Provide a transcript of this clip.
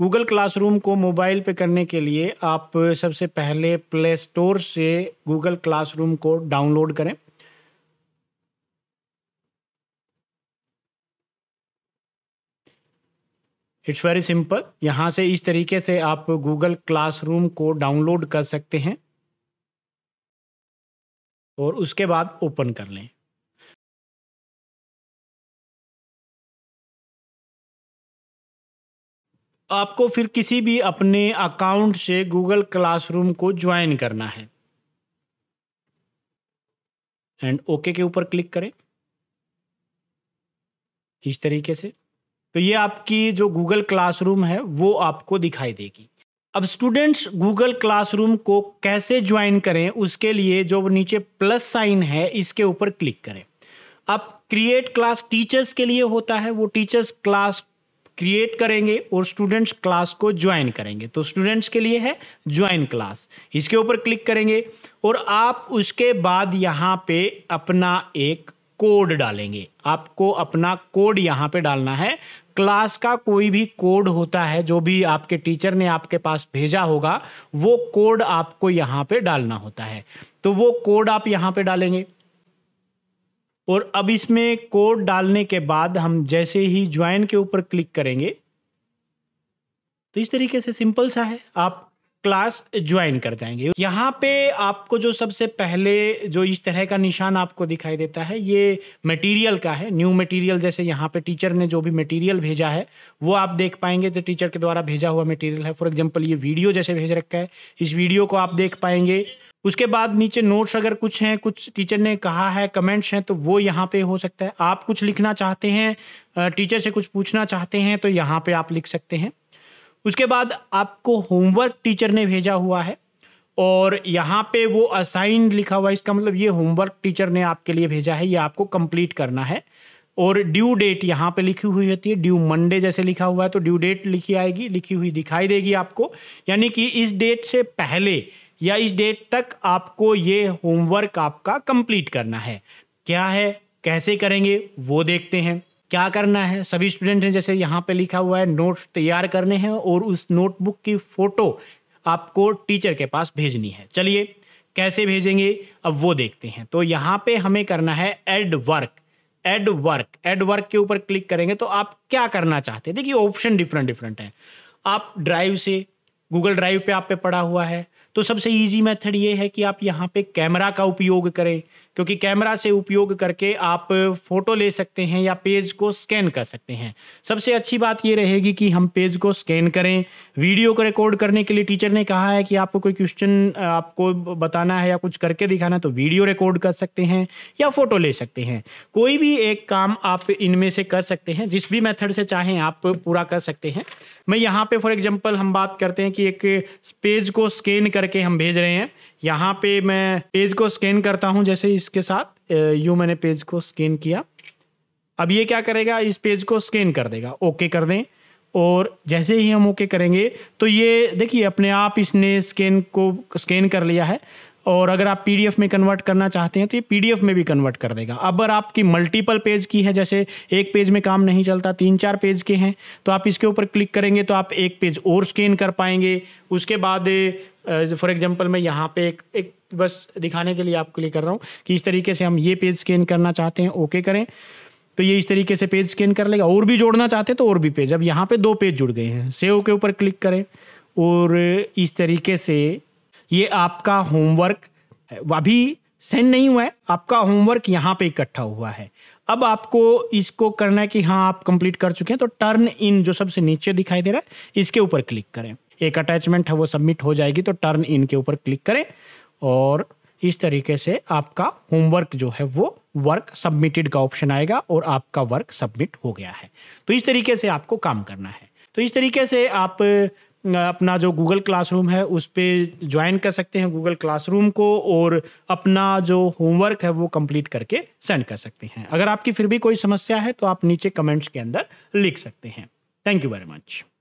Google classroom को mobile पे करने के लिए आप सबसे पहले प्ले स्टोर से गूगल क्लासरूम को डाउनलोड करें इट्स वेरी सिंपल यहाँ से इस तरीके से आप गूगल क्लासरूम को डाउनलोड कर सकते हैं और उसके बाद ओपन कर लें आपको फिर किसी भी अपने अकाउंट से गूगल क्लासरूम को ज्वाइन करना है एंड ओके okay के ऊपर क्लिक करें इस तरीके से तो ये आपकी जो गूगल क्लासरूम है वो आपको दिखाई देगी अब स्टूडेंट्स गूगल क्लासरूम को कैसे ज्वाइन करें उसके लिए जो नीचे प्लस साइन है इसके ऊपर क्लिक करें अब क्रिएट क्लास टीचर्स के लिए होता है वो टीचर्स क्लास क्रिएट करेंगे और स्टूडेंट्स क्लास को ज्वाइन करेंगे तो स्टूडेंट्स के लिए है ज्वाइन क्लास इसके ऊपर क्लिक करेंगे और आप उसके बाद यहाँ पे अपना एक कोड डालेंगे आपको अपना कोड यहाँ पे डालना है क्लास का कोई भी कोड होता है जो भी आपके टीचर ने आपके पास भेजा होगा वो कोड आपको यहाँ पे डालना होता है तो वो कोड आप यहाँ पे डालेंगे और अब इसमें कोड डालने के बाद हम जैसे ही ज्वाइन के ऊपर क्लिक करेंगे तो इस तरीके से सिंपल सा है आप क्लास ज्वाइन कर जाएंगे यहाँ पे आपको जो सबसे पहले जो इस तरह का निशान आपको दिखाई देता है ये मटेरियल का है न्यू मटेरियल जैसे यहाँ पे टीचर ने जो भी मटेरियल भेजा है वो आप देख पाएंगे तो टीचर के द्वारा भेजा हुआ मटेरियल है फॉर एग्जाम्पल ये वीडियो जैसे भेज रखा है इस वीडियो को आप देख पाएंगे उसके बाद नीचे नोट्स अगर कुछ हैं कुछ टीचर ने कहा है कमेंट्स हैं तो वो यहाँ पे हो सकता है आप कुछ लिखना चाहते हैं टीचर से कुछ पूछना चाहते हैं तो यहाँ पे आप लिख सकते हैं उसके बाद आपको होमवर्क टीचर ने भेजा हुआ है और यहाँ पे वो असाइंड लिखा हुआ है इसका मतलब ये होमवर्क टीचर ने आपके लिए भेजा है ये आपको कंप्लीट करना है और ड्यू डेट यहाँ पे लिखी हुई होती है ड्यू मंडे जैसे लिखा हुआ है तो ड्यू डेट लिखी आएगी लिखी हुई दिखाई देगी आपको यानी कि इस डेट से पहले या इस डेट तक आपको ये होमवर्क आपका कंप्लीट करना है क्या है कैसे करेंगे वो देखते हैं क्या करना है सभी स्टूडेंट ने जैसे यहाँ पे लिखा हुआ है नोट तैयार करने हैं और उस नोटबुक की फ़ोटो आपको टीचर के पास भेजनी है चलिए कैसे भेजेंगे अब वो देखते हैं तो यहाँ पे हमें करना है add work add work add work के ऊपर क्लिक करेंगे तो आप क्या करना चाहते हैं देखिए ऑप्शन डिफरेंट डिफरेंट है आप ड्राइव से गूगल ड्राइव पे आप पे पड़ा हुआ है तो सबसे इजी मेथड ये है कि आप यहाँ पे कैमरा का उपयोग करें क्योंकि कैमरा से उपयोग करके आप फोटो ले सकते हैं या पेज को स्कैन कर सकते हैं सबसे अच्छी बात ये रहेगी कि हम पेज को स्कैन करें वीडियो को रिकॉर्ड करने के लिए टीचर ने कहा है कि आपको कोई क्वेश्चन आपको बताना है या कुछ करके दिखाना तो वीडियो रिकॉर्ड कर सकते हैं या फोटो ले सकते हैं कोई भी एक काम आप इनमें से कर सकते हैं जिस भी मेथड से चाहें आप पूरा कर सकते हैं मैं यहाँ पर फॉर एग्जाम्पल हम बात करते हैं कि एक पेज को स्कैन कर करके हम भेज रहे हैं यहाँ पे मैं पेज को स्कैन करता हूँ जैसे इसके साथ यू मैंने पेज को स्कैन किया अब ये क्या करेगा इस पेज को स्कैन कर देगा ओके कर दें और जैसे ही हम ओके करेंगे तो ये देखिए अपने आप इसने स्कैन को स्कैन कर लिया है और अगर आप पी में कन्वर्ट करना चाहते हैं तो ये पी में भी कन्वर्ट कर देगा अगर आपकी मल्टीपल पेज की है जैसे एक पेज में काम नहीं चलता तीन चार पेज के हैं तो आप इसके ऊपर क्लिक करेंगे तो आप एक पेज और स्कैन कर पाएंगे उसके बाद फॉर एग्जांपल मैं यहाँ पे एक एक बस दिखाने के लिए आप लिए कर रहा हूँ कि इस तरीके से हम ये पेज स्कैन करना चाहते हैं ओके करें तो ये इस तरीके से पेज स्कैन कर लेगा और भी जोड़ना चाहते हैं तो और भी पेज अब यहाँ पे दो पेज जुड़ गए हैं सेव के ऊपर क्लिक करें और इस तरीके से ये आपका होमवर्क अभी सेंड नहीं हुआ है आपका होमवर्क यहाँ पे इकट्ठा हुआ है अब आपको इसको करना है कि हाँ आप कंप्लीट कर चुके हैं तो टर्न इन जो सबसे नीचे दिखाई दे रहा है इसके ऊपर क्लिक करें एक अटैचमेंट है वो सबमिट हो जाएगी तो टर्न इन के ऊपर क्लिक करें और इस तरीके से आपका होमवर्क जो है वो वर्क सबमिटेड का ऑप्शन आएगा और आपका वर्क सबमिट हो गया है तो इस तरीके से आपको काम करना है तो इस तरीके से आप अपना जो गूगल क्लासरूम है उस पर ज्वाइन कर सकते हैं गूगल क्लासरूम को और अपना जो होमवर्क है वो कंप्लीट करके सेंड कर सकते हैं अगर आपकी फिर भी कोई समस्या है तो आप नीचे कमेंट्स के अंदर लिख सकते हैं थैंक यू वेरी मच